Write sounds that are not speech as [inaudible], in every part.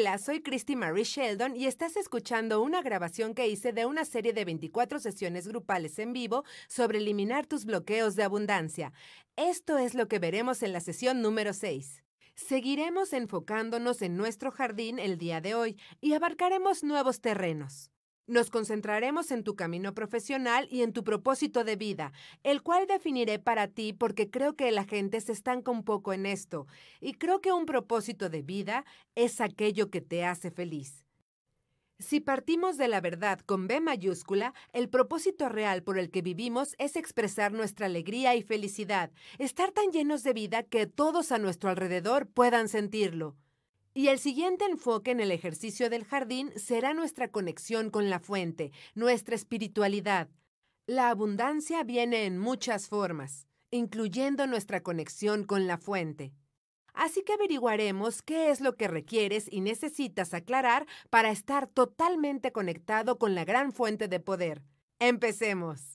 Hola, soy Christy Marie Sheldon y estás escuchando una grabación que hice de una serie de 24 sesiones grupales en vivo sobre eliminar tus bloqueos de abundancia. Esto es lo que veremos en la sesión número 6. Seguiremos enfocándonos en nuestro jardín el día de hoy y abarcaremos nuevos terrenos. Nos concentraremos en tu camino profesional y en tu propósito de vida, el cual definiré para ti porque creo que la gente se estanca un poco en esto y creo que un propósito de vida es aquello que te hace feliz. Si partimos de la verdad con B mayúscula, el propósito real por el que vivimos es expresar nuestra alegría y felicidad, estar tan llenos de vida que todos a nuestro alrededor puedan sentirlo. Y el siguiente enfoque en el ejercicio del jardín será nuestra conexión con la fuente, nuestra espiritualidad. La abundancia viene en muchas formas, incluyendo nuestra conexión con la fuente. Así que averiguaremos qué es lo que requieres y necesitas aclarar para estar totalmente conectado con la gran fuente de poder. Empecemos.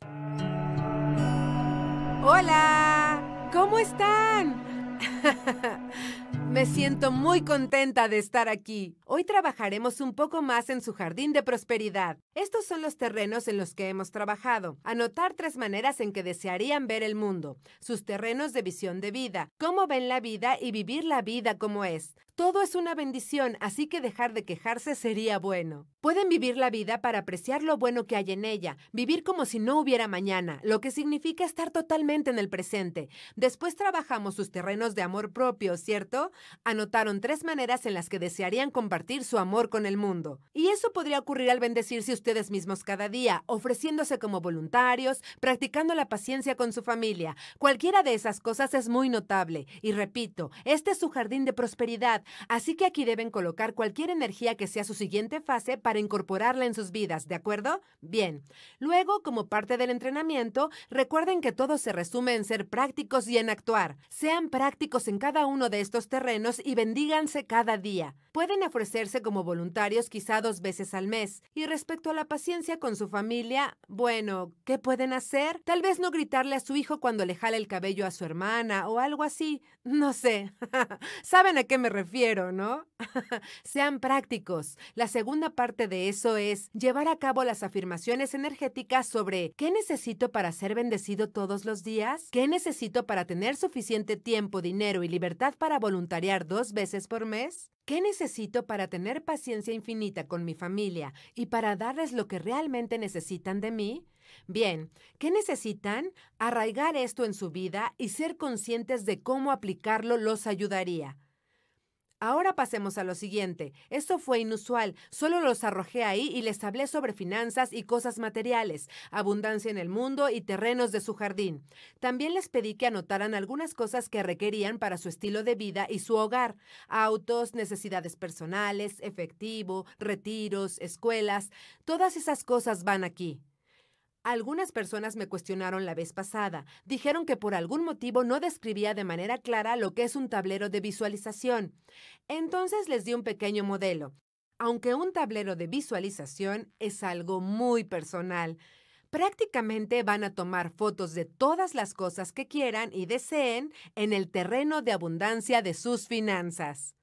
Hola, ¿cómo están? [laughs] Me siento muy contenta de estar aquí. Hoy trabajaremos un poco más en su jardín de prosperidad. Estos son los terrenos en los que hemos trabajado. Anotar tres maneras en que desearían ver el mundo, sus terrenos de visión de vida, cómo ven la vida y vivir la vida como es. Todo es una bendición, así que dejar de quejarse sería bueno. Pueden vivir la vida para apreciar lo bueno que hay en ella, vivir como si no hubiera mañana, lo que significa estar totalmente en el presente. Después trabajamos sus terrenos de amor propio, ¿cierto? Anotaron tres maneras en las que desearían compartir su amor con el mundo. Y eso podría ocurrir al bendecirse ustedes mismos cada día, ofreciéndose como voluntarios, practicando la paciencia con su familia. Cualquiera de esas cosas es muy notable. Y repito, este es su jardín de prosperidad así que aquí deben colocar cualquier energía que sea su siguiente fase para incorporarla en sus vidas, ¿de acuerdo? Bien. Luego, como parte del entrenamiento, recuerden que todo se resume en ser prácticos y en actuar. Sean prácticos en cada uno de estos terrenos y bendíganse cada día. Pueden ofrecerse como voluntarios quizá dos veces al mes. Y respecto a la paciencia con su familia, bueno, ¿qué pueden hacer? Tal vez no gritarle a su hijo cuando le jale el cabello a su hermana o algo así. No sé. [laughs] ¿Saben a qué me refiero? ¿no? [laughs] Sean prácticos. La segunda parte de eso es llevar a cabo las afirmaciones energéticas sobre qué necesito para ser bendecido todos los días, qué necesito para tener suficiente tiempo, dinero y libertad para voluntariar dos veces por mes, ¿Qué necesito para tener paciencia infinita con mi familia y para darles lo que realmente necesitan de mí? Bien, ¿qué necesitan? Arraigar esto en su vida y ser conscientes de cómo aplicarlo los ayudaría. Ahora pasemos a lo siguiente. Esto fue inusual. Solo los arrojé ahí y les hablé sobre finanzas y cosas materiales, abundancia en el mundo y terrenos de su jardín. También les pedí que anotaran algunas cosas que requerían para su estilo de vida y su hogar. Autos, necesidades personales, efectivo, retiros, escuelas. Todas esas cosas van aquí. Algunas personas me cuestionaron la vez pasada. Dijeron que por algún motivo no describía de manera clara lo que es un tablero de visualización. Entonces les di un pequeño modelo. Aunque un tablero de visualización es algo muy personal. Prácticamente van a tomar fotos de todas las cosas que quieran y deseen en el terreno de abundancia de sus finanzas.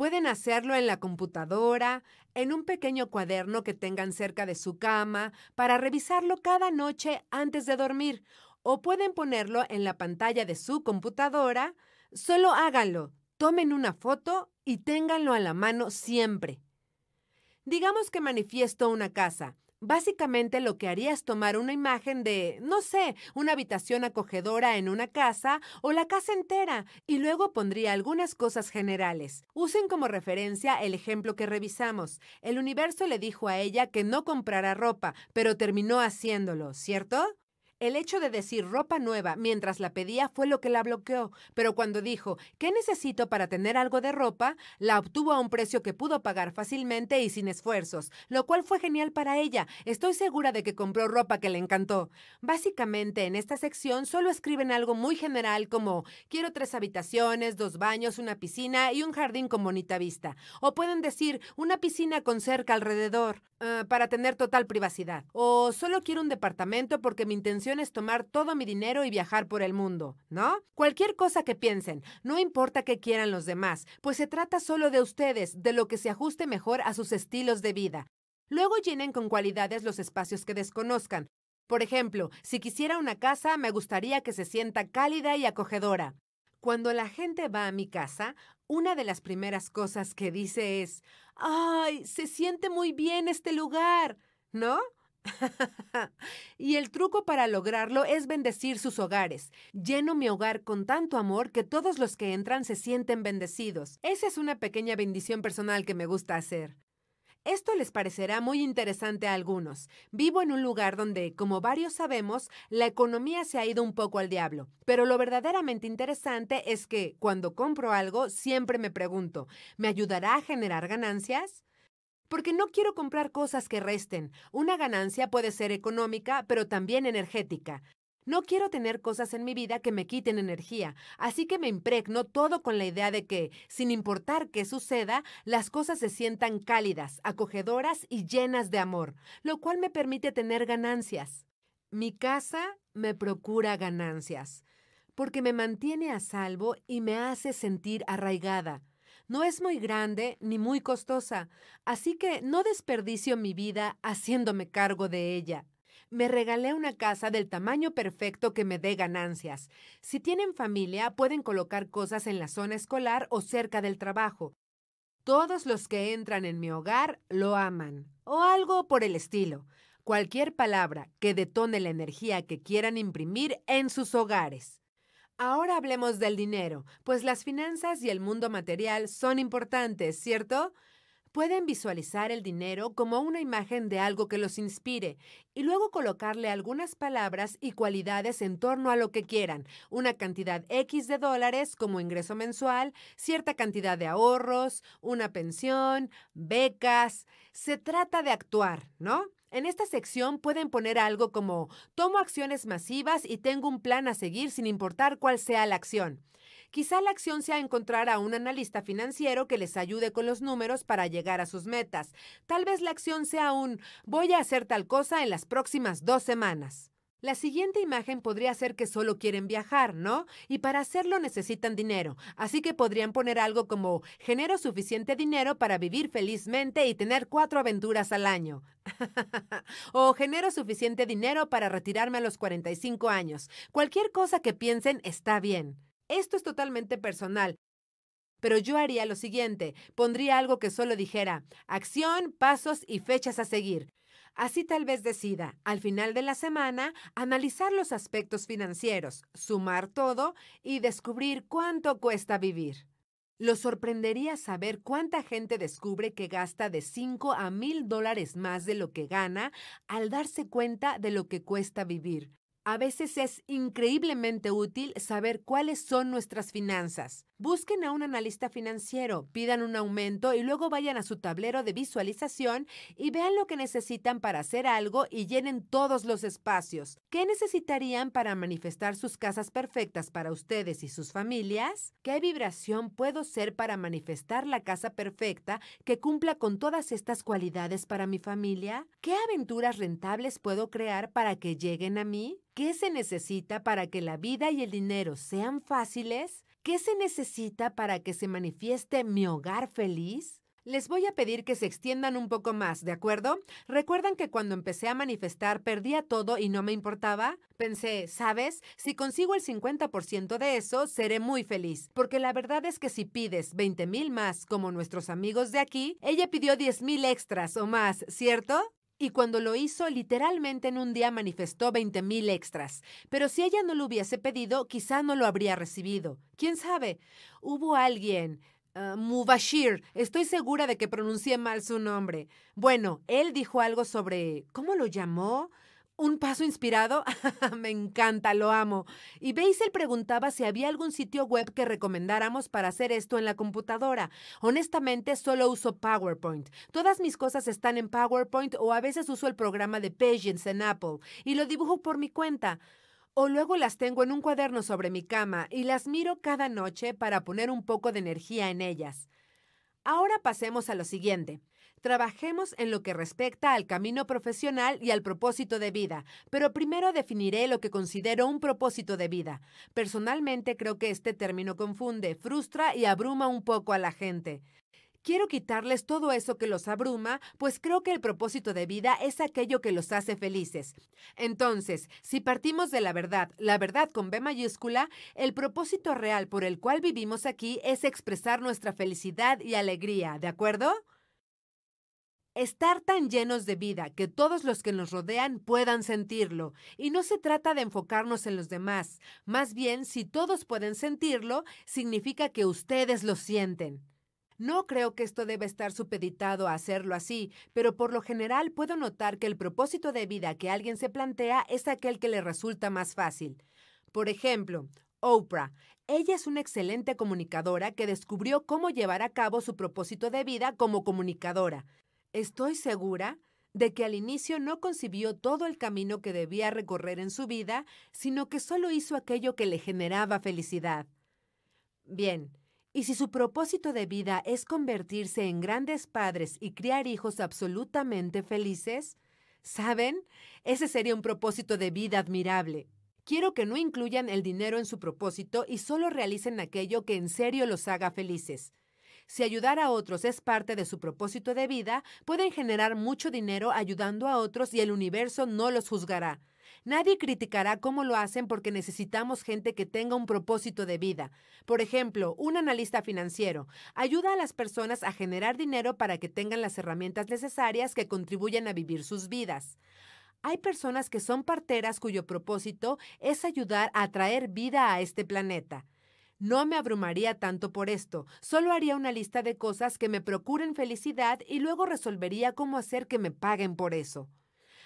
Pueden hacerlo en la computadora, en un pequeño cuaderno que tengan cerca de su cama, para revisarlo cada noche antes de dormir, o pueden ponerlo en la pantalla de su computadora. Solo háganlo, tomen una foto y ténganlo a la mano siempre. Digamos que manifiesto una casa. Básicamente lo que haría es tomar una imagen de, no sé, una habitación acogedora en una casa o la casa entera y luego pondría algunas cosas generales. Usen como referencia el ejemplo que revisamos. El universo le dijo a ella que no comprara ropa, pero terminó haciéndolo, ¿cierto? El hecho de decir ropa nueva mientras la pedía fue lo que la bloqueó, pero cuando dijo, ¿qué necesito para tener algo de ropa?, la obtuvo a un precio que pudo pagar fácilmente y sin esfuerzos, lo cual fue genial para ella. Estoy segura de que compró ropa que le encantó. Básicamente, en esta sección solo escriben algo muy general como, quiero tres habitaciones, dos baños, una piscina y un jardín con bonita vista. O pueden decir, una piscina con cerca alrededor, ah, para tener total privacidad. O solo quiero un departamento porque mi intención es tomar todo mi dinero y viajar por el mundo, ¿no? Cualquier cosa que piensen, no importa qué quieran los demás, pues se trata solo de ustedes, de lo que se ajuste mejor a sus estilos de vida. Luego llenen con cualidades los espacios que desconozcan. Por ejemplo, si quisiera una casa, me gustaría que se sienta cálida y acogedora. Cuando la gente va a mi casa, una de las primeras cosas que dice es, ¡ay! Se siente muy bien este lugar, ¿no? [laughs] y el truco para lograrlo es bendecir sus hogares. Lleno mi hogar con tanto amor que todos los que entran se sienten bendecidos. Esa es una pequeña bendición personal que me gusta hacer. Esto les parecerá muy interesante a algunos. Vivo en un lugar donde, como varios sabemos, la economía se ha ido un poco al diablo. Pero lo verdaderamente interesante es que, cuando compro algo, siempre me pregunto, ¿me ayudará a generar ganancias? porque no quiero comprar cosas que resten. Una ganancia puede ser económica, pero también energética. No quiero tener cosas en mi vida que me quiten energía, así que me impregno todo con la idea de que, sin importar qué suceda, las cosas se sientan cálidas, acogedoras y llenas de amor, lo cual me permite tener ganancias. Mi casa me procura ganancias, porque me mantiene a salvo y me hace sentir arraigada. No es muy grande ni muy costosa, así que no desperdicio mi vida haciéndome cargo de ella. Me regalé una casa del tamaño perfecto que me dé ganancias. Si tienen familia, pueden colocar cosas en la zona escolar o cerca del trabajo. Todos los que entran en mi hogar lo aman, o algo por el estilo. Cualquier palabra que detone la energía que quieran imprimir en sus hogares. Ahora hablemos del dinero, pues las finanzas y el mundo material son importantes, ¿cierto? Pueden visualizar el dinero como una imagen de algo que los inspire y luego colocarle algunas palabras y cualidades en torno a lo que quieran, una cantidad X de dólares como ingreso mensual, cierta cantidad de ahorros, una pensión, becas. Se trata de actuar, ¿no? En esta sección pueden poner algo como tomo acciones masivas y tengo un plan a seguir sin importar cuál sea la acción. Quizá la acción sea encontrar a un analista financiero que les ayude con los números para llegar a sus metas. Tal vez la acción sea un voy a hacer tal cosa en las próximas dos semanas. La siguiente imagen podría ser que solo quieren viajar, ¿no? Y para hacerlo necesitan dinero, así que podrían poner algo como genero suficiente dinero para vivir felizmente y tener cuatro aventuras al año. [laughs] o genero suficiente dinero para retirarme a los 45 años. Cualquier cosa que piensen está bien. Esto es totalmente personal. Pero yo haría lo siguiente, pondría algo que solo dijera acción, pasos y fechas a seguir. Así tal vez decida, al final de la semana, analizar los aspectos financieros, sumar todo y descubrir cuánto cuesta vivir. Lo sorprendería saber cuánta gente descubre que gasta de 5 a 1000 dólares más de lo que gana al darse cuenta de lo que cuesta vivir, a veces es increíblemente útil saber cuáles son nuestras finanzas. Busquen a un analista financiero, pidan un aumento y luego vayan a su tablero de visualización y vean lo que necesitan para hacer algo y llenen todos los espacios. ¿Qué necesitarían para manifestar sus casas perfectas para ustedes y sus familias? ¿Qué vibración puedo ser para manifestar la casa perfecta que cumpla con todas estas cualidades para mi familia? ¿Qué aventuras rentables puedo crear para que lleguen a mí? ¿Qué se necesita para que la vida y el dinero sean fáciles? ¿Qué se necesita para que se manifieste mi hogar feliz? Les voy a pedir que se extiendan un poco más, ¿de acuerdo? ¿Recuerdan que cuando empecé a manifestar perdía todo y no me importaba? Pensé, ¿sabes? Si consigo el 50% de eso, seré muy feliz. Porque la verdad es que si pides 20 mil más, como nuestros amigos de aquí, ella pidió 10 mil extras o más, ¿cierto? Y cuando lo hizo, literalmente en un día manifestó 20.000 extras. Pero si ella no lo hubiese pedido, quizá no lo habría recibido. ¿Quién sabe? Hubo alguien, Uh, Mubashir, estoy segura de que pronuncié mal su nombre. Bueno, él dijo algo sobre... ¿Cómo lo llamó? Un paso inspirado, [laughs] me encanta, lo amo. Y Basil preguntaba si había algún sitio web que recomendáramos para hacer esto en la computadora. Honestamente, solo uso PowerPoint. Todas mis cosas están en PowerPoint o a veces uso el programa de Pages en Apple y lo dibujo por mi cuenta. O luego las tengo en un cuaderno sobre mi cama y las miro cada noche para poner un poco de energía en ellas. Ahora pasemos a lo siguiente. Trabajemos en lo que respecta al camino profesional y al propósito de vida, pero primero definiré lo que considero un propósito de vida. Personalmente creo que este término confunde, frustra y abruma un poco a la gente. Quiero quitarles todo eso que los abruma, pues creo que el propósito de vida es aquello que los hace felices. Entonces, si partimos de la verdad, la verdad con B mayúscula, el propósito real por el cual vivimos aquí es expresar nuestra felicidad y alegría, ¿de acuerdo? Estar tan llenos de vida que todos los que nos rodean puedan sentirlo. Y no se trata de enfocarnos en los demás. Más bien, si todos pueden sentirlo, significa que ustedes lo sienten. No creo que esto deba estar supeditado a hacerlo así, pero por lo general puedo notar que el propósito de vida que alguien se plantea es aquel que le resulta más fácil. Por ejemplo, Oprah. Ella es una excelente comunicadora que descubrió cómo llevar a cabo su propósito de vida como comunicadora. Estoy segura de que al inicio no concibió todo el camino que debía recorrer en su vida, sino que solo hizo aquello que le generaba felicidad. Bien, y si su propósito de vida es convertirse en grandes padres y criar hijos absolutamente felices, ¿saben? Ese sería un propósito de vida admirable. Quiero que no incluyan el dinero en su propósito y solo realicen aquello que en serio los haga felices. Si ayudar a otros es parte de su propósito de vida, pueden generar mucho dinero ayudando a otros y el universo no los juzgará. Nadie criticará cómo lo hacen porque necesitamos gente que tenga un propósito de vida. Por ejemplo, un analista financiero ayuda a las personas a generar dinero para que tengan las herramientas necesarias que contribuyan a vivir sus vidas. Hay personas que son parteras cuyo propósito es ayudar a traer vida a este planeta. No me abrumaría tanto por esto, solo haría una lista de cosas que me procuren felicidad y luego resolvería cómo hacer que me paguen por eso.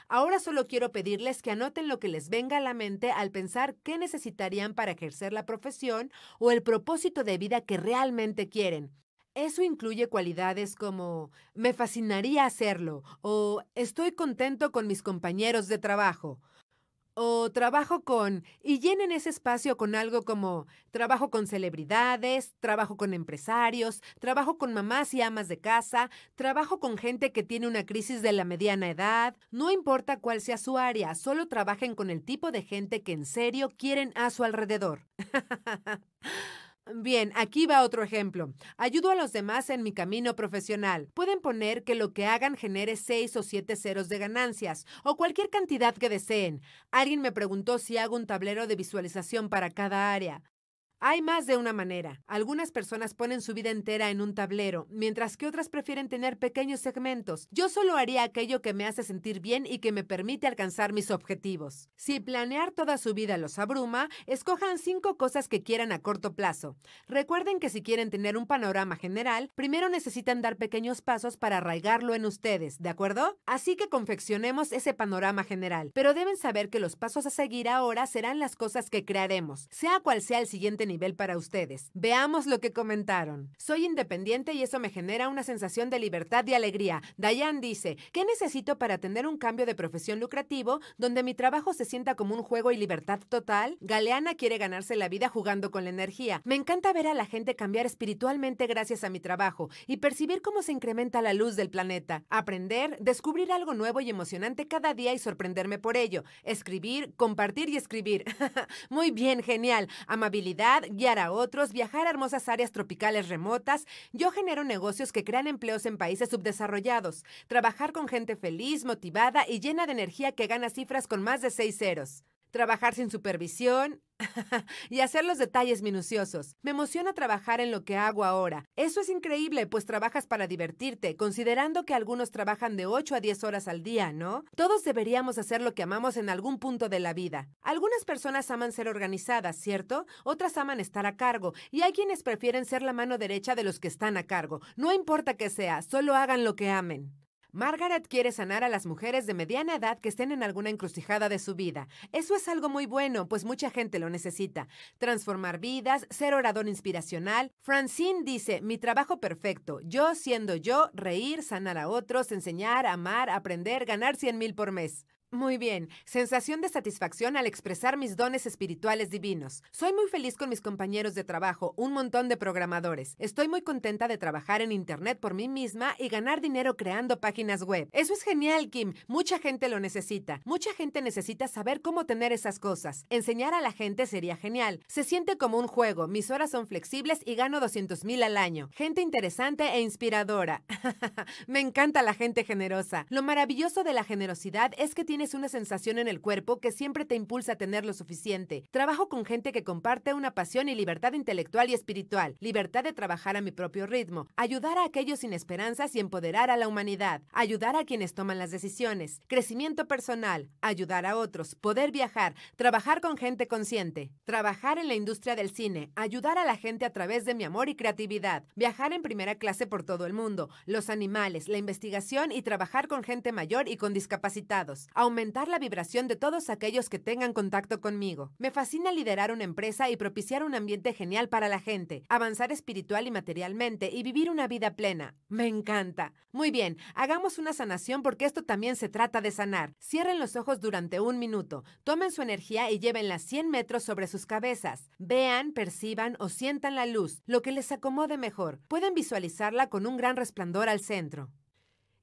Ahora solo quiero pedirles que anoten lo que les venga a la mente al pensar qué necesitarían para ejercer la profesión o el propósito de vida que realmente quieren. Eso incluye cualidades como me fascinaría hacerlo o estoy contento con mis compañeros de trabajo o trabajo con y llenen ese espacio con algo como trabajo con celebridades, trabajo con empresarios, trabajo con mamás y amas de casa, trabajo con gente que tiene una crisis de la mediana edad, no importa cuál sea su área, solo trabajen con el tipo de gente que en serio quieren a su alrededor. [laughs] Bien, aquí va otro ejemplo. Ayudo a los demás en mi camino profesional. Pueden poner que lo que hagan genere seis o siete ceros de ganancias o cualquier cantidad que deseen. Alguien me preguntó si hago un tablero de visualización para cada área. Hay más de una manera. Algunas personas ponen su vida entera en un tablero, mientras que otras prefieren tener pequeños segmentos. Yo solo haría aquello que me hace sentir bien y que me permite alcanzar mis objetivos. Si planear toda su vida los abruma, escojan cinco cosas que quieran a corto plazo. Recuerden que si quieren tener un panorama general, primero necesitan dar pequeños pasos para arraigarlo en ustedes, ¿de acuerdo? Así que confeccionemos ese panorama general, pero deben saber que los pasos a seguir ahora serán las cosas que crearemos, sea cual sea el siguiente nivel para ustedes. Veamos lo que comentaron. Soy independiente y eso me genera una sensación de libertad y alegría. Dayan dice, ¿qué necesito para tener un cambio de profesión lucrativo donde mi trabajo se sienta como un juego y libertad total? Galeana quiere ganarse la vida jugando con la energía. Me encanta ver a la gente cambiar espiritualmente gracias a mi trabajo y percibir cómo se incrementa la luz del planeta. Aprender, descubrir algo nuevo y emocionante cada día y sorprenderme por ello. Escribir, compartir y escribir. [laughs] Muy bien, genial. Amabilidad guiar a otros, viajar a hermosas áreas tropicales remotas, yo genero negocios que crean empleos en países subdesarrollados, trabajar con gente feliz, motivada y llena de energía que gana cifras con más de seis ceros trabajar sin supervisión [laughs] y hacer los detalles minuciosos. Me emociona trabajar en lo que hago ahora. Eso es increíble, pues trabajas para divertirte, considerando que algunos trabajan de 8 a 10 horas al día, ¿no? Todos deberíamos hacer lo que amamos en algún punto de la vida. Algunas personas aman ser organizadas, ¿cierto? Otras aman estar a cargo, y hay quienes prefieren ser la mano derecha de los que están a cargo. No importa que sea, solo hagan lo que amen. Margaret quiere sanar a las mujeres de mediana edad que estén en alguna encrucijada de su vida. Eso es algo muy bueno, pues mucha gente lo necesita. Transformar vidas, ser orador inspiracional. Francine dice, mi trabajo perfecto, yo siendo yo, reír, sanar a otros, enseñar, amar, aprender, ganar 100 mil por mes. Muy bien, sensación de satisfacción al expresar mis dones espirituales divinos. Soy muy feliz con mis compañeros de trabajo, un montón de programadores. Estoy muy contenta de trabajar en Internet por mí misma y ganar dinero creando páginas web. Eso es genial, Kim. Mucha gente lo necesita. Mucha gente necesita saber cómo tener esas cosas. Enseñar a la gente sería genial. Se siente como un juego, mis horas son flexibles y gano 200 mil al año. Gente interesante e inspiradora. [laughs] Me encanta la gente generosa. Lo maravilloso de la generosidad es que tiene es una sensación en el cuerpo que siempre te impulsa a tener lo suficiente. Trabajo con gente que comparte una pasión y libertad intelectual y espiritual, libertad de trabajar a mi propio ritmo, ayudar a aquellos sin esperanzas y empoderar a la humanidad, ayudar a quienes toman las decisiones, crecimiento personal, ayudar a otros, poder viajar, trabajar con gente consciente, trabajar en la industria del cine, ayudar a la gente a través de mi amor y creatividad, viajar en primera clase por todo el mundo, los animales, la investigación y trabajar con gente mayor y con discapacitados, aumentar la vibración de todos aquellos que tengan contacto conmigo. Me fascina liderar una empresa y propiciar un ambiente genial para la gente, avanzar espiritual y materialmente y vivir una vida plena. Me encanta. Muy bien, hagamos una sanación porque esto también se trata de sanar. Cierren los ojos durante un minuto, tomen su energía y llévenla 100 metros sobre sus cabezas. Vean, perciban o sientan la luz, lo que les acomode mejor. Pueden visualizarla con un gran resplandor al centro.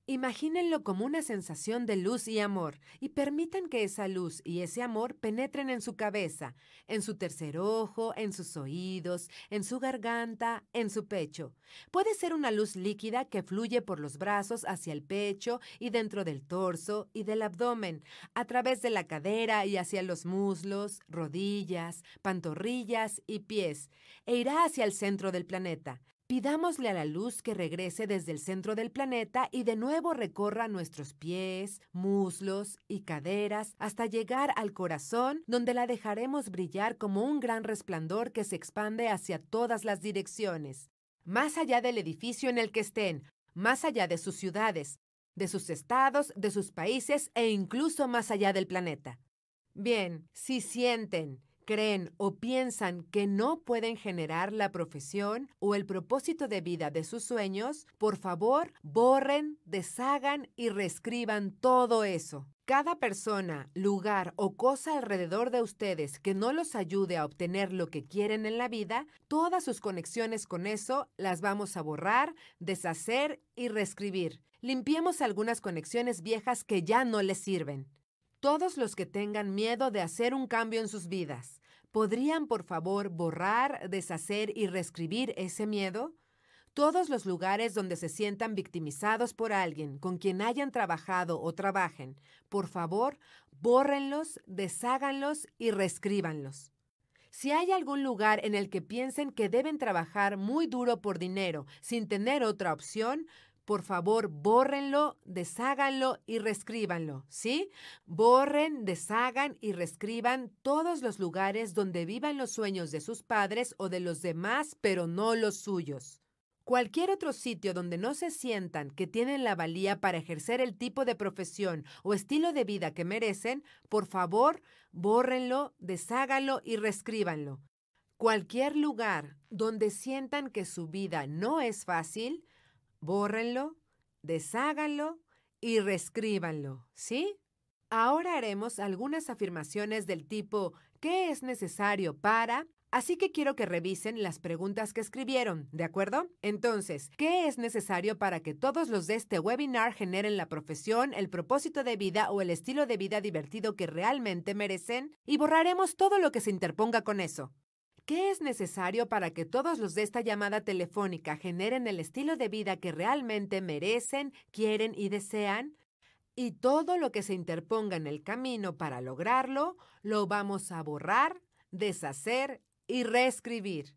Imagínenlo como una sensación de luz y amor, y permitan que esa luz y ese amor penetren en su cabeza, en su tercer ojo, en sus oídos, en su garganta, en su pecho. Puede ser una luz líquida que fluye por los brazos hacia el pecho y dentro del torso y del abdomen, a través de la cadera y hacia los muslos, rodillas, pantorrillas y pies, e irá hacia el centro del planeta. Pidámosle a la luz que regrese desde el centro del planeta y de nuevo recorra nuestros pies, muslos y caderas hasta llegar al corazón donde la dejaremos brillar como un gran resplandor que se expande hacia todas las direcciones, más allá del edificio en el que estén, más allá de sus ciudades, de sus estados, de sus países e incluso más allá del planeta. Bien, si sienten creen o piensan que no pueden generar la profesión o el propósito de vida de sus sueños, por favor, borren, deshagan y reescriban todo eso. Cada persona, lugar o cosa alrededor de ustedes que no los ayude a obtener lo que quieren en la vida, todas sus conexiones con eso las vamos a borrar, deshacer y reescribir. Limpiemos algunas conexiones viejas que ya no les sirven. Todos los que tengan miedo de hacer un cambio en sus vidas, ¿Podrían, por favor, borrar, deshacer y reescribir ese miedo? Todos los lugares donde se sientan victimizados por alguien con quien hayan trabajado o trabajen, por favor, bórrenlos, desháganlos y reescríbanlos. Si hay algún lugar en el que piensen que deben trabajar muy duro por dinero sin tener otra opción, por favor, bórrenlo, desháganlo y reescríbanlo, ¿sí? Borren, deshagan y reescriban todos los lugares donde vivan los sueños de sus padres o de los demás, pero no los suyos. Cualquier otro sitio donde no se sientan que tienen la valía para ejercer el tipo de profesión o estilo de vida que merecen, por favor, bórrenlo, desháganlo y reescríbanlo. Cualquier lugar donde sientan que su vida no es fácil, bórrenlo, desháganlo y reescríbanlo, ¿sí? Ahora haremos algunas afirmaciones del tipo ¿qué es necesario para? Así que quiero que revisen las preguntas que escribieron, ¿de acuerdo? Entonces, ¿qué es necesario para que todos los de este webinar generen la profesión, el propósito de vida o el estilo de vida divertido que realmente merecen? Y borraremos todo lo que se interponga con eso. ¿Qué es necesario para que todos los de esta llamada telefónica generen el estilo de vida que realmente merecen, quieren y desean? Y todo lo que se interponga en el camino para lograrlo, lo vamos a borrar, deshacer y reescribir.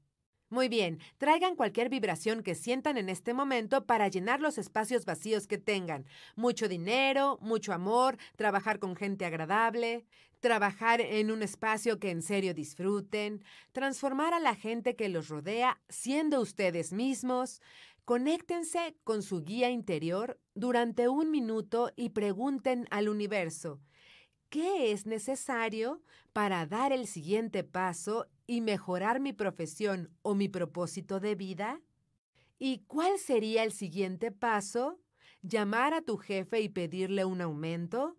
Muy bien, traigan cualquier vibración que sientan en este momento para llenar los espacios vacíos que tengan. Mucho dinero, mucho amor, trabajar con gente agradable trabajar en un espacio que en serio disfruten, transformar a la gente que los rodea siendo ustedes mismos. Conéctense con su guía interior durante un minuto y pregunten al universo, ¿qué es necesario para dar el siguiente paso y mejorar mi profesión o mi propósito de vida? ¿Y cuál sería el siguiente paso? ¿Llamar a tu jefe y pedirle un aumento?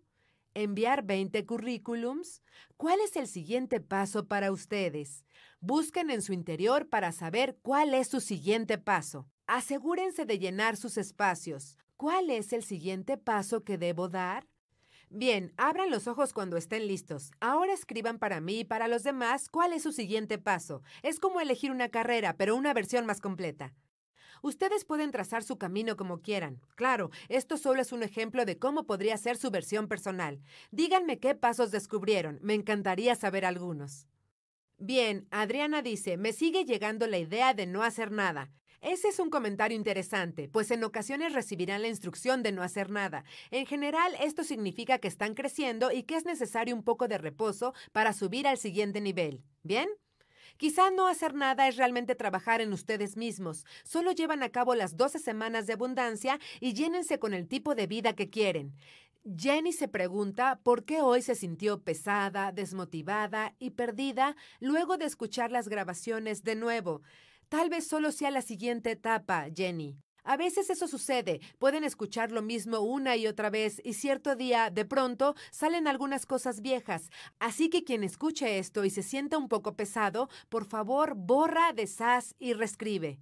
enviar 20 currículums? ¿Cuál es el siguiente paso para ustedes? Busquen en su interior para saber cuál es su siguiente paso. Asegúrense de llenar sus espacios. ¿Cuál es el siguiente paso que debo dar? Bien, abran los ojos cuando estén listos. Ahora escriban para mí y para los demás cuál es su siguiente paso. Es como elegir una carrera, pero una versión más completa. Ustedes pueden trazar su camino como quieran. Claro, esto solo es un ejemplo de cómo podría ser su versión personal. Díganme qué pasos descubrieron. Me encantaría saber algunos. Bien, Adriana dice, me sigue llegando la idea de no hacer nada. Ese es un comentario interesante, pues en ocasiones recibirán la instrucción de no hacer nada. En general, esto significa que están creciendo y que es necesario un poco de reposo para subir al siguiente nivel. ¿Bien? Quizá no hacer nada es realmente trabajar en ustedes mismos. Solo llevan a cabo las 12 semanas de abundancia y llénense con el tipo de vida que quieren. Jenny se pregunta por qué hoy se sintió pesada, desmotivada y perdida luego de escuchar las grabaciones de nuevo. Tal vez solo sea la siguiente etapa, Jenny. A veces eso sucede, pueden escuchar lo mismo una y otra vez y cierto día, de pronto, salen algunas cosas viejas. Así que quien escuche esto y se sienta un poco pesado, por favor, borra, de deshaz y reescribe.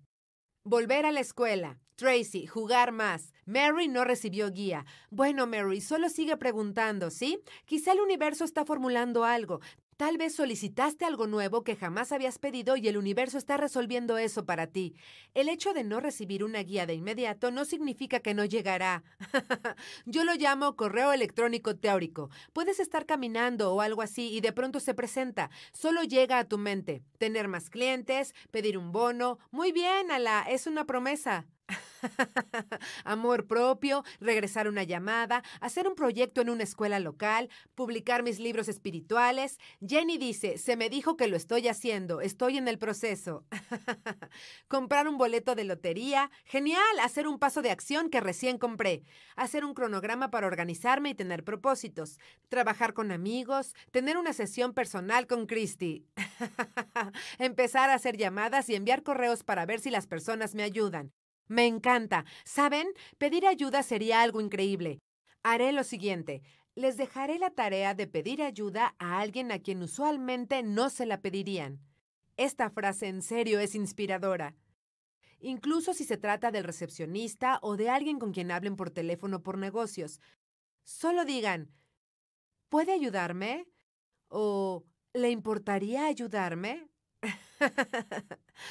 Volver a la escuela. Tracy, jugar más. Mary no recibió guía. Bueno, Mary, solo sigue preguntando, ¿sí? Quizá el universo está formulando algo. Tal vez solicitaste algo nuevo que jamás habías pedido y el universo está resolviendo eso para ti. El hecho de no recibir una guía de inmediato no significa que no llegará. [laughs] Yo lo llamo correo electrónico teórico. Puedes estar caminando o algo así y de pronto se presenta. Solo llega a tu mente. Tener más clientes, pedir un bono. Muy bien, Ala, es una promesa. [laughs] [laughs] Amor propio, regresar una llamada, hacer un proyecto en una escuela local, publicar mis libros espirituales. Jenny dice, se me dijo que lo estoy haciendo, estoy en el proceso. [laughs] Comprar un boleto de lotería, genial, hacer un paso de acción que recién compré, hacer un cronograma para organizarme y tener propósitos, trabajar con amigos, tener una sesión personal con Christy, [laughs] empezar a hacer llamadas y enviar correos para ver si las personas me ayudan, me encanta. ¿Saben? Pedir ayuda sería algo increíble. Haré lo siguiente. Les dejaré la tarea de pedir ayuda a alguien a quien usualmente no se la pedirían. Esta frase en serio es inspiradora. Incluso si se trata del recepcionista o de alguien con quien hablen por teléfono por negocios. Solo digan, ¿puede ayudarme? ¿O le importaría ayudarme? [laughs]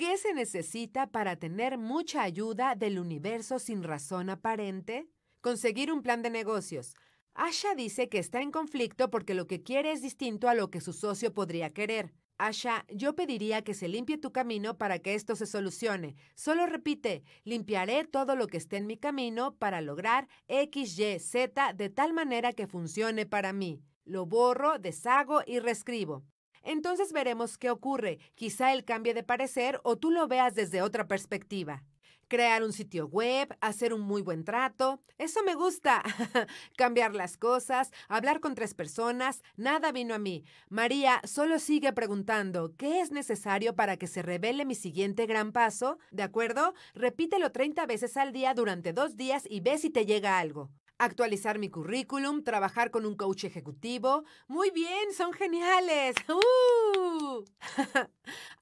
¿Qué se necesita para tener mucha ayuda del universo sin razón aparente? Conseguir un plan de negocios. Asha dice que está en conflicto porque lo que quiere es distinto a lo que su socio podría querer. Asha, yo pediría que se limpie tu camino para que esto se solucione. Solo repite, limpiaré todo lo que esté en mi camino para lograr X, Y, Z de tal manera que funcione para mí. Lo borro, deshago y reescribo. Entonces veremos qué ocurre. Quizá él cambie de parecer o tú lo veas desde otra perspectiva. Crear un sitio web, hacer un muy buen trato, eso me gusta. [laughs] Cambiar las cosas, hablar con tres personas, nada vino a mí. María solo sigue preguntando, ¿qué es necesario para que se revele mi siguiente gran paso? ¿De acuerdo? Repítelo 30 veces al día durante dos días y ve si te llega algo actualizar mi currículum, trabajar con un coach ejecutivo. Muy bien, son geniales. [laughs] ¡Uh! [laughs]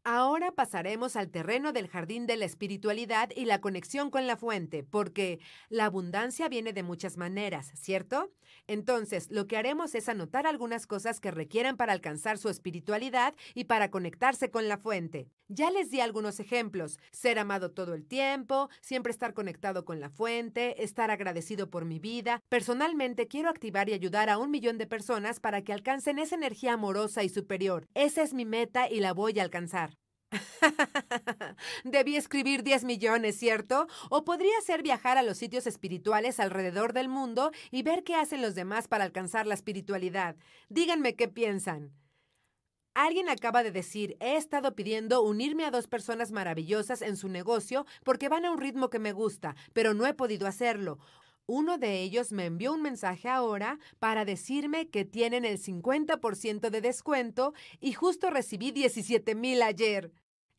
Ahora pasaremos al terreno del jardín de la espiritualidad y la conexión con la fuente, porque la abundancia viene de muchas maneras, ¿cierto? Entonces, lo que haremos es anotar algunas cosas que requieran para alcanzar su espiritualidad y para conectarse con la fuente. Ya les di algunos ejemplos. Ser amado todo el tiempo, siempre estar conectado con la fuente, estar agradecido por mi vida, personalmente quiero activar y ayudar a un millón de personas para que alcancen esa energía amorosa y superior. Esa es mi meta y la voy a alcanzar. [laughs] Debí escribir 10 millones, ¿cierto? O podría ser viajar a los sitios espirituales alrededor del mundo y ver qué hacen los demás para alcanzar la espiritualidad. Díganme qué piensan. Alguien acaba de decir, he estado pidiendo unirme a dos personas maravillosas en su negocio porque van a un ritmo que me gusta, pero no he podido hacerlo. Uno de ellos me envió un mensaje ahora para decirme que tienen el 50% de descuento y justo recibí 17 mil ayer.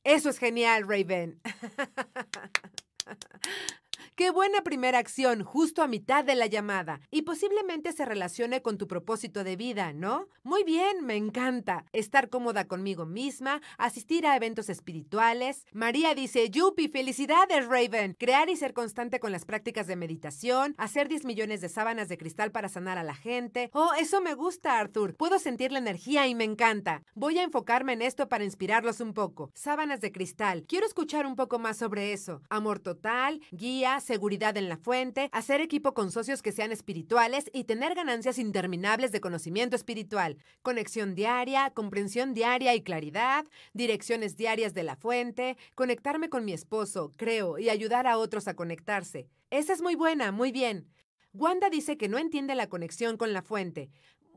Eso es genial, Raven. [laughs] Qué buena primera acción, justo a mitad de la llamada. Y posiblemente se relacione con tu propósito de vida, ¿no? Muy bien, me encanta. Estar cómoda conmigo misma, asistir a eventos espirituales. María dice, Yupi, felicidades, Raven. Crear y ser constante con las prácticas de meditación, hacer 10 millones de sábanas de cristal para sanar a la gente. Oh, eso me gusta, Arthur. Puedo sentir la energía y me encanta. Voy a enfocarme en esto para inspirarlos un poco. Sábanas de cristal. Quiero escuchar un poco más sobre eso. Amor total, guía seguridad en la fuente, hacer equipo con socios que sean espirituales y tener ganancias interminables de conocimiento espiritual, conexión diaria, comprensión diaria y claridad, direcciones diarias de la fuente, conectarme con mi esposo, creo, y ayudar a otros a conectarse. Esa es muy buena, muy bien. Wanda dice que no entiende la conexión con la fuente.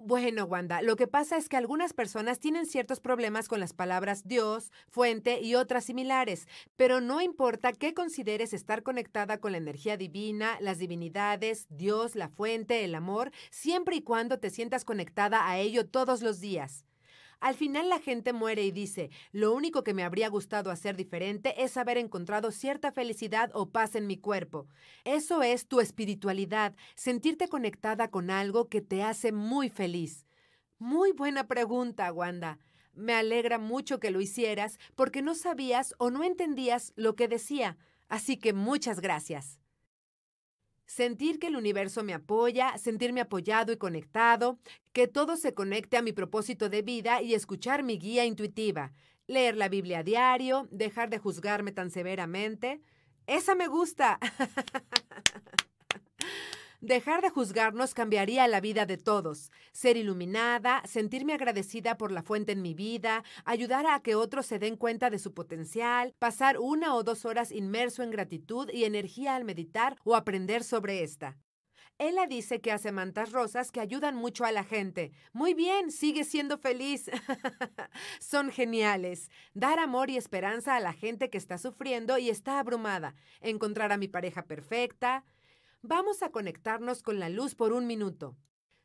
Bueno, Wanda, lo que pasa es que algunas personas tienen ciertos problemas con las palabras Dios, fuente y otras similares, pero no importa qué consideres estar conectada con la energía divina, las divinidades, Dios, la fuente, el amor, siempre y cuando te sientas conectada a ello todos los días. Al final la gente muere y dice, lo único que me habría gustado hacer diferente es haber encontrado cierta felicidad o paz en mi cuerpo. Eso es tu espiritualidad, sentirte conectada con algo que te hace muy feliz. Muy buena pregunta, Wanda. Me alegra mucho que lo hicieras porque no sabías o no entendías lo que decía. Así que muchas gracias. Sentir que el universo me apoya, sentirme apoyado y conectado, que todo se conecte a mi propósito de vida y escuchar mi guía intuitiva. Leer la Biblia a diario, dejar de juzgarme tan severamente. Esa me gusta. [laughs] Dejar de juzgarnos cambiaría la vida de todos. Ser iluminada, sentirme agradecida por la fuente en mi vida, ayudar a que otros se den cuenta de su potencial, pasar una o dos horas inmerso en gratitud y energía al meditar o aprender sobre esta. Ella dice que hace mantas rosas que ayudan mucho a la gente. Muy bien, sigue siendo feliz. [laughs] Son geniales. Dar amor y esperanza a la gente que está sufriendo y está abrumada. Encontrar a mi pareja perfecta, Vamos a conectarnos con la luz por un minuto.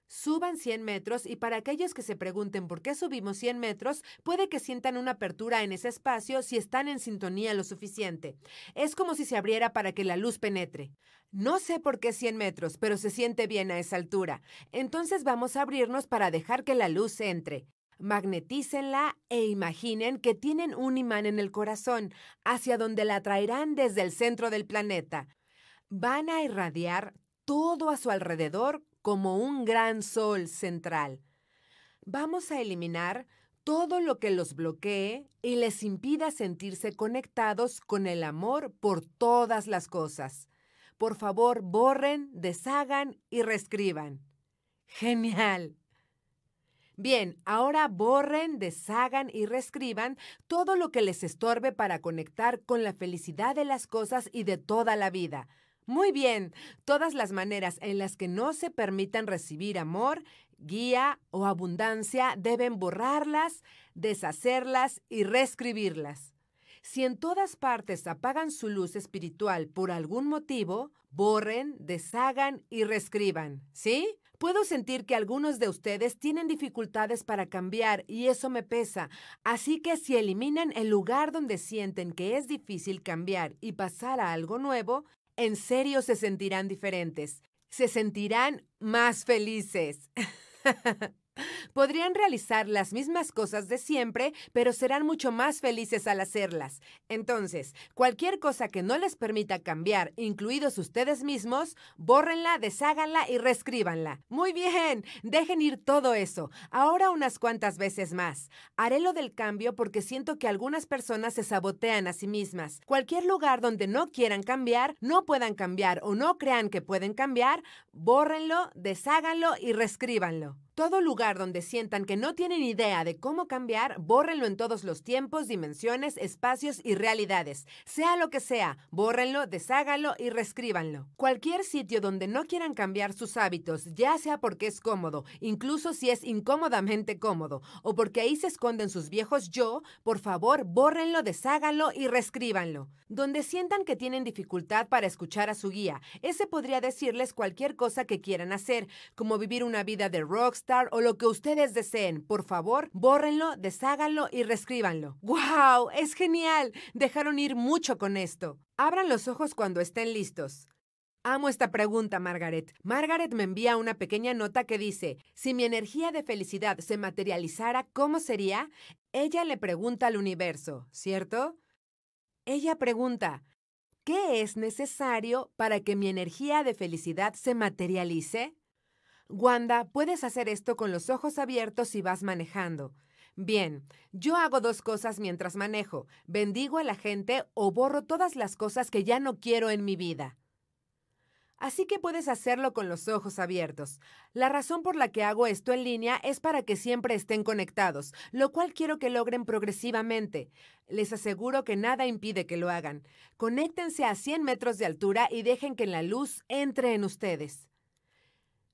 Suban 100 metros y para aquellos que se pregunten por qué subimos 100 metros, puede que sientan una apertura en ese espacio si están en sintonía lo suficiente. Es como si se abriera para que la luz penetre. No sé por qué 100 metros, pero se siente bien a esa altura. Entonces vamos a abrirnos para dejar que la luz entre. Magnetícenla e imaginen que tienen un imán en el corazón, hacia donde la traerán desde el centro del planeta van a irradiar todo a su alrededor como un gran sol central. Vamos a eliminar todo lo que los bloquee y les impida sentirse conectados con el amor por todas las cosas. Por favor, borren, deshagan y reescriban. Genial. Bien, ahora borren, deshagan y reescriban todo lo que les estorbe para conectar con la felicidad de las cosas y de toda la vida. Muy bien, todas las maneras en las que no se permitan recibir amor, guía o abundancia deben borrarlas, deshacerlas y reescribirlas. Si en todas partes apagan su luz espiritual por algún motivo, borren, deshagan y reescriban, ¿sí? Puedo sentir que algunos de ustedes tienen dificultades para cambiar y eso me pesa, así que si eliminan el lugar donde sienten que es difícil cambiar y pasar a algo nuevo, en serio se sentirán diferentes, se sentirán más felices. [laughs] Podrían realizar las mismas cosas de siempre, pero serán mucho más felices al hacerlas. Entonces, cualquier cosa que no les permita cambiar, incluidos ustedes mismos, bórrenla, desháganla y reescríbanla. Muy bien, dejen ir todo eso. Ahora unas cuantas veces más. Haré lo del cambio porque siento que algunas personas se sabotean a sí mismas. Cualquier lugar donde no quieran cambiar, no puedan cambiar o no crean que pueden cambiar, bórrenlo, desháganlo y reescríbanlo. Todo lugar donde sientan que no tienen idea de cómo cambiar, bórrenlo en todos los tiempos, dimensiones, espacios y realidades. Sea lo que sea, bórrenlo, deshágalo y reescríbanlo. Cualquier sitio donde no quieran cambiar sus hábitos, ya sea porque es cómodo, incluso si es incómodamente cómodo, o porque ahí se esconden sus viejos yo, por favor, bórrenlo, deshágalo y reescríbanlo. Donde sientan que tienen dificultad para escuchar a su guía, ese podría decirles cualquier cosa que quieran hacer, como vivir una vida de rocks, o lo que ustedes deseen. Por favor, bórrenlo, desháganlo y reescríbanlo. ¡Wow! ¡Es genial! Dejaron ir mucho con esto. Abran los ojos cuando estén listos. Amo esta pregunta, Margaret. Margaret me envía una pequeña nota que dice, si mi energía de felicidad se materializara, ¿cómo sería? Ella le pregunta al universo, ¿cierto? Ella pregunta, ¿qué es necesario para que mi energía de felicidad se materialice? Wanda, puedes hacer esto con los ojos abiertos si vas manejando. Bien, yo hago dos cosas mientras manejo, bendigo a la gente o borro todas las cosas que ya no quiero en mi vida. Así que puedes hacerlo con los ojos abiertos. La razón por la que hago esto en línea es para que siempre estén conectados, lo cual quiero que logren progresivamente. Les aseguro que nada impide que lo hagan. Conéctense a 100 metros de altura y dejen que la luz entre en ustedes.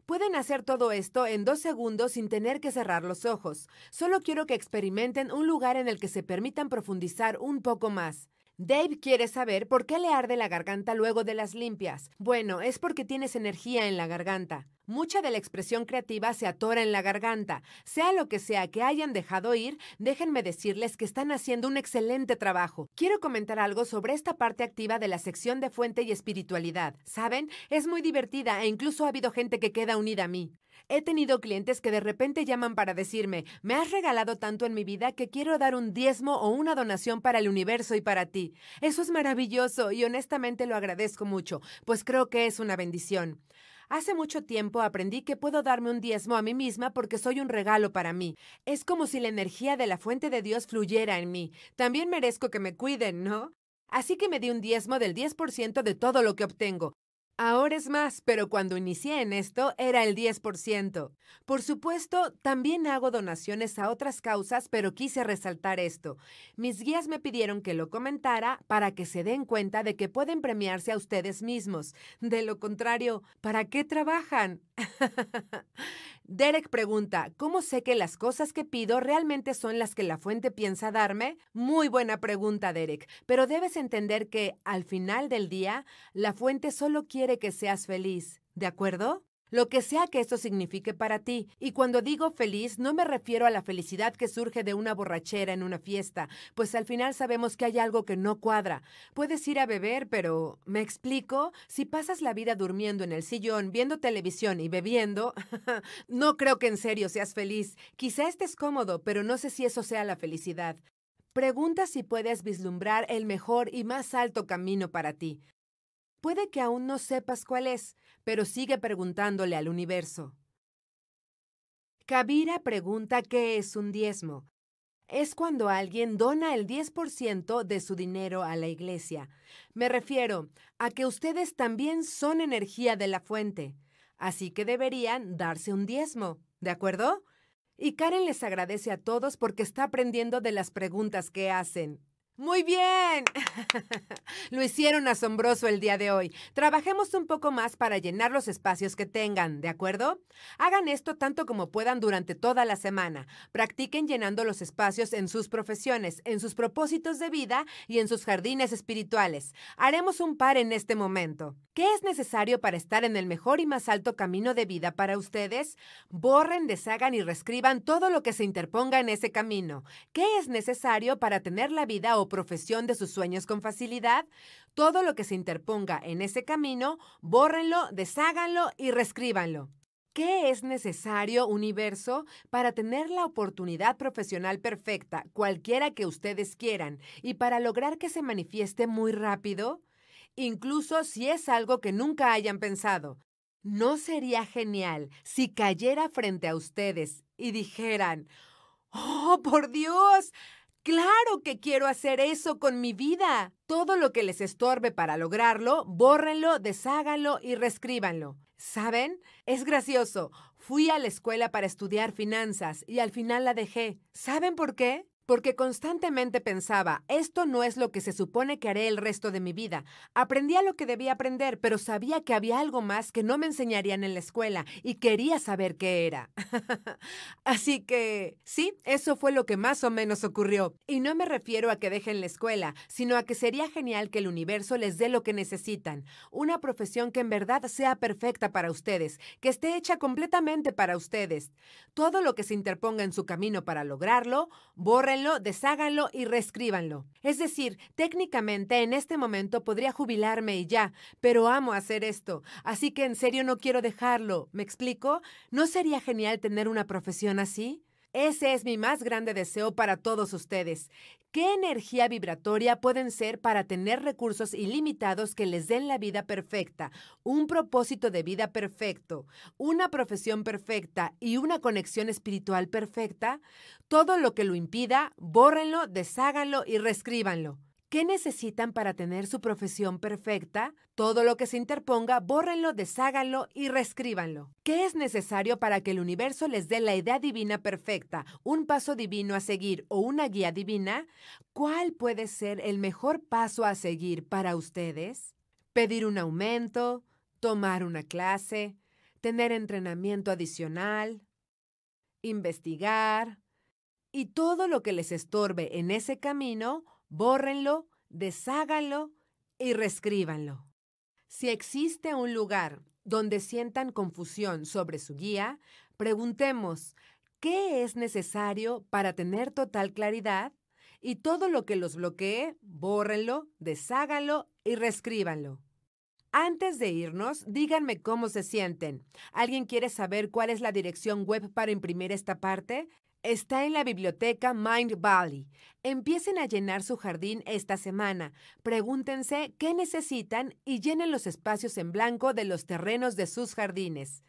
Pueden hacer todo esto en dos segundos sin tener que cerrar los ojos. Solo quiero que experimenten un lugar en el que se permitan profundizar un poco más. Dave quiere saber por qué le arde la garganta luego de las limpias. Bueno, es porque tienes energía en la garganta. Mucha de la expresión creativa se atora en la garganta. Sea lo que sea que hayan dejado ir, déjenme decirles que están haciendo un excelente trabajo. Quiero comentar algo sobre esta parte activa de la sección de fuente y espiritualidad. Saben, es muy divertida e incluso ha habido gente que queda unida a mí. He tenido clientes que de repente llaman para decirme, me has regalado tanto en mi vida que quiero dar un diezmo o una donación para el universo y para ti. Eso es maravilloso y honestamente lo agradezco mucho, pues creo que es una bendición. Hace mucho tiempo aprendí que puedo darme un diezmo a mí misma porque soy un regalo para mí. Es como si la energía de la fuente de Dios fluyera en mí. También merezco que me cuiden, ¿no? Así que me di un diezmo del 10% de todo lo que obtengo. Ahora es más, pero cuando inicié en esto era el 10%. Por supuesto, también hago donaciones a otras causas, pero quise resaltar esto. Mis guías me pidieron que lo comentara para que se den cuenta de que pueden premiarse a ustedes mismos. De lo contrario, ¿para qué trabajan? [laughs] Derek pregunta, ¿cómo sé que las cosas que pido realmente son las que la fuente piensa darme? Muy buena pregunta, Derek, pero debes entender que, al final del día, la fuente solo quiere que seas feliz, ¿de acuerdo? lo que sea que esto signifique para ti. Y cuando digo feliz, no me refiero a la felicidad que surge de una borrachera en una fiesta, pues al final sabemos que hay algo que no cuadra. Puedes ir a beber, pero ¿me explico? Si pasas la vida durmiendo en el sillón, viendo televisión y bebiendo, [laughs] no creo que en serio seas feliz. Quizá estés cómodo, pero no sé si eso sea la felicidad. Pregunta si puedes vislumbrar el mejor y más alto camino para ti. Puede que aún no sepas cuál es, pero sigue preguntándole al universo. Kabira pregunta qué es un diezmo. Es cuando alguien dona el 10% de su dinero a la iglesia. Me refiero a que ustedes también son energía de la fuente, así que deberían darse un diezmo, ¿de acuerdo? Y Karen les agradece a todos porque está aprendiendo de las preguntas que hacen. Muy bien. [laughs] Lo hicieron asombroso el día de hoy. Trabajemos un poco más para llenar los espacios que tengan, ¿de acuerdo? Hagan esto tanto como puedan durante toda la semana. Practiquen llenando los espacios en sus profesiones, en sus propósitos de vida y en sus jardines espirituales. Haremos un par en este momento. ¿Qué es necesario para estar en el mejor y más alto camino de vida para ustedes? Borren, deshagan y reescriban todo lo que se interponga en ese camino. ¿Qué es necesario para tener la vida o profesión de sus sueños con facilidad, todo lo que se interponga en ese camino, bórrenlo, desháganlo y reescríbanlo. ¿Qué es necesario, universo, para tener la oportunidad profesional perfecta, cualquiera que ustedes quieran, y para lograr que se manifieste muy rápido? Incluso si es algo que nunca hayan pensado. ¿No sería genial si cayera frente a ustedes y dijeran, ¡Oh, por Dios! Claro que quiero hacer eso con mi vida. Todo lo que les estorbe para lograrlo, bórrenlo, desháganlo y reescríbanlo. ¿Saben? Es gracioso. Fui a la escuela para estudiar finanzas y al final la dejé. ¿Saben por qué? porque constantemente pensaba, esto no es lo que se supone que haré el resto de mi vida. Aprendía lo que debía aprender, pero sabía que había algo más que no me enseñarían en la escuela y quería saber qué era. [laughs] Así que, sí, eso fue lo que más o menos ocurrió. Y no me refiero a que dejen la escuela, sino a que sería genial que el universo les dé lo que necesitan, una profesión que en verdad sea perfecta para ustedes, que esté hecha completamente para ustedes. Todo lo que se interponga en su camino para lograrlo, borra desháganlo y reescríbanlo. Es decir, técnicamente en este momento podría jubilarme y ya, pero amo hacer esto, así que en serio no quiero dejarlo. ¿Me explico? ¿No sería genial tener una profesión así? Ese es mi más grande deseo para todos ustedes. ¿Qué energía vibratoria pueden ser para tener recursos ilimitados que les den la vida perfecta, un propósito de vida perfecto, una profesión perfecta y una conexión espiritual perfecta? Todo lo que lo impida, bórrenlo, desháganlo y reescríbanlo. ¿Qué necesitan para tener su profesión perfecta? Todo lo que se interponga, bórrenlo, desháganlo y reescríbanlo. ¿Qué es necesario para que el universo les dé la idea divina perfecta, un paso divino a seguir o una guía divina? ¿Cuál puede ser el mejor paso a seguir para ustedes? ¿Pedir un aumento? ¿Tomar una clase? ¿Tener entrenamiento adicional? ¿Investigar? y todo lo que les estorbe en ese camino, bórrenlo, desháganlo y reescríbanlo. Si existe un lugar donde sientan confusión sobre su guía, preguntemos qué es necesario para tener total claridad y todo lo que los bloquee, bórrenlo, desháganlo y reescríbanlo. Antes de irnos, díganme cómo se sienten. ¿Alguien quiere saber cuál es la dirección web para imprimir esta parte? Está en la biblioteca Mind Valley. Empiecen a llenar su jardín esta semana. Pregúntense qué necesitan y llenen los espacios en blanco de los terrenos de sus jardines.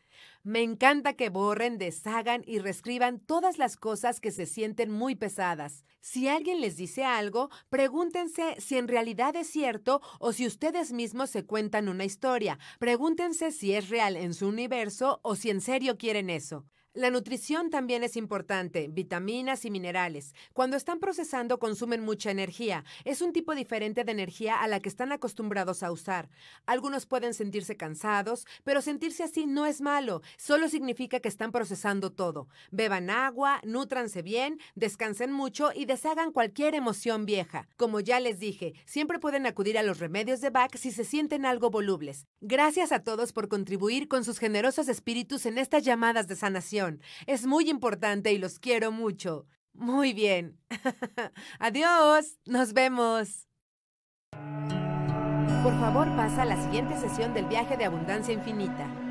Me encanta que borren, deshagan y reescriban todas las cosas que se sienten muy pesadas. Si alguien les dice algo, pregúntense si en realidad es cierto o si ustedes mismos se cuentan una historia. Pregúntense si es real en su universo o si en serio quieren eso. La nutrición también es importante, vitaminas y minerales. Cuando están procesando consumen mucha energía. Es un tipo diferente de energía a la que están acostumbrados a usar. Algunos pueden sentirse cansados, pero sentirse así no es malo, solo significa que están procesando todo. Beban agua, nutranse bien, descansen mucho y deshagan cualquier emoción vieja. Como ya les dije, siempre pueden acudir a los remedios de Bach si se sienten algo volubles. Gracias a todos por contribuir con sus generosos espíritus en estas llamadas de sanación. Es muy importante y los quiero mucho. Muy bien. [laughs] Adiós. Nos vemos. Por favor, pasa a la siguiente sesión del viaje de abundancia infinita.